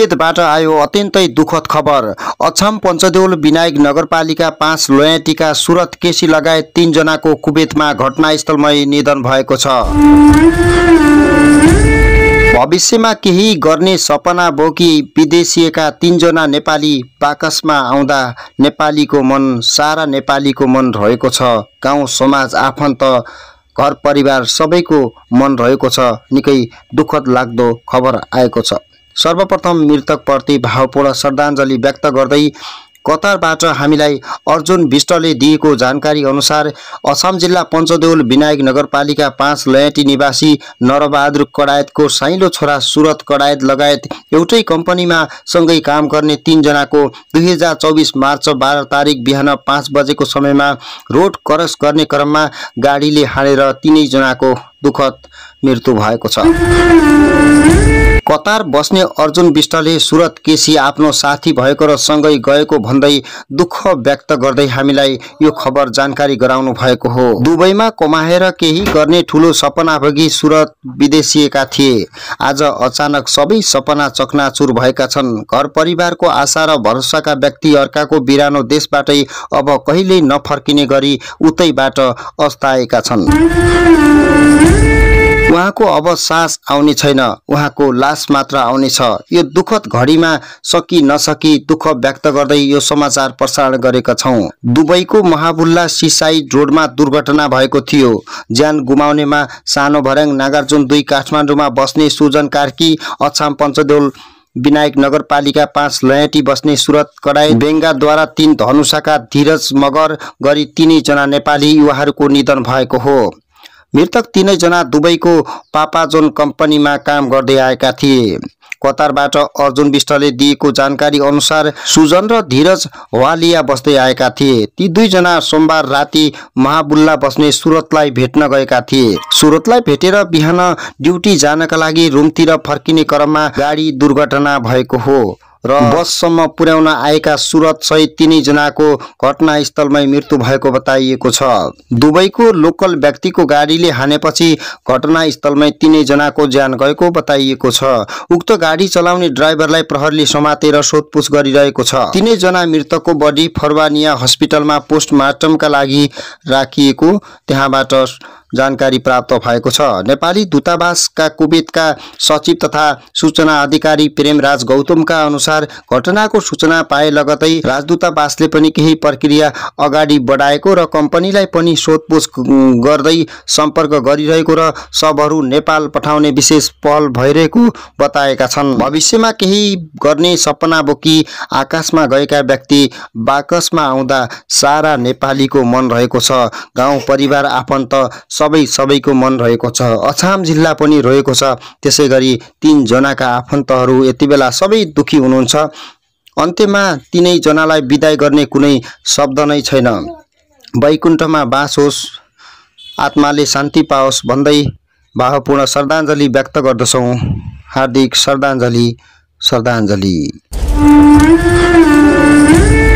मुठभेदबाट आयो अत्यन्तै दुःखद खबर अछाम पञ्चदेवल विनायक नगरपालिका पाँच लोयाटीका सुरत केसी लगायत तिनजनाको कुबेतमा घटनास्थलमै निधन भएको छ भविष्यमा केही गर्ने सपना बोकी विदेशिएका तिनजना नेपाली पाकसमा आउँदा नेपालीको मन सारा नेपालीको मन रहेको छ गाउँ समाज आफन्त घर परिवार सबैको मन रहेको छ निकै दुःखद लाग्दो खबर आएको छ सर्वप्रथम मृतकप्रति भावपूर्ण श्रद्धाञ्जली व्यक्त गर्दै कतारबाट हामीलाई अर्जुन विष्टले दिएको जानकारी अनुसार असम जिल्ला पञ्चदेउल विनायक नगरपालिका पाँच लयटी निवासी नरबहादुर कडायतको साइलो छोरा सुरत कडायत लगायत एउटै कम्पनीमा सँगै काम गर्ने तिनजनाको दुई हजार चौबिस मार्च बाह्र तारिक बिहान पाँच बजेको समयमा रोड क्रस गर्ने क्रममा गाडीले हानेर तिनैजनाको दुखद मृत्यु भएको छ कतार बस्ने अर्जुन विष्टले सुरत केसी आफ्नो साथी भएको र सँगै गएको भन्दै दुःख व्यक्त गर्दै हामीलाई यो खबर जानकारी गराउनु भएको हो दुबईमा कमाएर केही गर्ने ठुलो सपना भोगी सुरत विदेशिएका थिए आज अचानक सबै सपना चकनाचुर भएका छन् घर परिवारको आशा र भरोसाका व्यक्ति अर्काको बिरानो देशबाटै अब कहिल्यै नफर्किने गरी उतैबाट अस्ताएका छन् उहाँको अब सास आउने छैन उहाँको लास मात्र आउनेछ यो दुखद घडीमा सकि नसकी दुःख व्यक्त गर्दै यो समाचार प्रसारण गरेका छौँ दुबईको महाबुल्ला सिसाई रोडमा दुर्घटना भएको थियो ज्यान गुमाउनेमा सानो भर्याङ नागार्जुन दुई काठमाडौँमा बस्ने सुजन कार्की अछाम पञ्चदेउल विनायक नगरपालिका पाँच लयटी बस्ने सुरत कडाई बेङ्गाद्वारा तीन धनुषाका धीरज मगर गरी तिनैजना नेपाली युवाहरूको निधन भएको हो मृतक तिनैजना दुबईको पापाजोन कम्पनीमा काम गर्दै आएका थिए कतारबाट अर्जुन विष्टले दिएको जानकारी अनुसार सुजन र धीरज वालिया बस्दै आएका थिए ती दुईजना सोमबार राति महाबुल्ला बस्ने सुरतलाई भेट्न गएका थिए सुरतलाई भेटेर बिहान ड्युटी जानका लागि रुमतिर फर्किने क्रममा गाडी दुर्घटना भएको हो र बससम्म पुर्याउन आएका सुरत सहित तिनैजनाको घटनास्थलमै मृत्यु भएको बताइएको छ दुबईको लोकल व्यक्तिको गाडीले हानेपछि घटनास्थलमै तिनैजनाको ज्यान गएको बताइएको छ उक्त गाडी चलाउने ड्राइभरलाई प्रहरले समातेर सोधपुछ गरिरहेको छ तिनैजना मृतकको बडी फरवानिया हस्पिटलमा पोस्टमार्टमका लागि राखिएको त्यहाँबाट जानकारी प्राप्त भएको छ नेपाली दूतावासका कुवेतका सचिव तथा सूचना अधिकारी प्रेमराज गौतमका अनुसार घटनाको सूचना पाए लगतै राजदूतावासले पनि केही प्रक्रिया अगाडि बढाएको र कम्पनीलाई पनि सोधपुछ गर्दै सम्पर्क गरिरहेको र सबहरू नेपाल पठाउने विशेष पहल भइरहेको बताएका छन् भविष्यमा केही गर्ने सपना बोकी आकाशमा गएका व्यक्ति बाकसमा आउँदा सारा नेपालीको मन रहेको छ गाउँ परिवार आफन्त सबै सबैको मन रहेको छ अछाम जिल्ला पनि रहेको छ त्यसै गरी तिनजनाका आफन्तहरू यति बेला सबै दुखी हुनुहुन्छ अन्त्यमा तिनैजनालाई विदाय गर्ने कुनै शब्द नै छैन वैकुण्ठमा बास होस् आत्माले शान्ति पाओस् भन्दै भावपूर्ण श्रद्धाञ्जली व्यक्त गर्दछौँ हार्दिक श्रद्धाञ्जली श्रद्धाञ्जली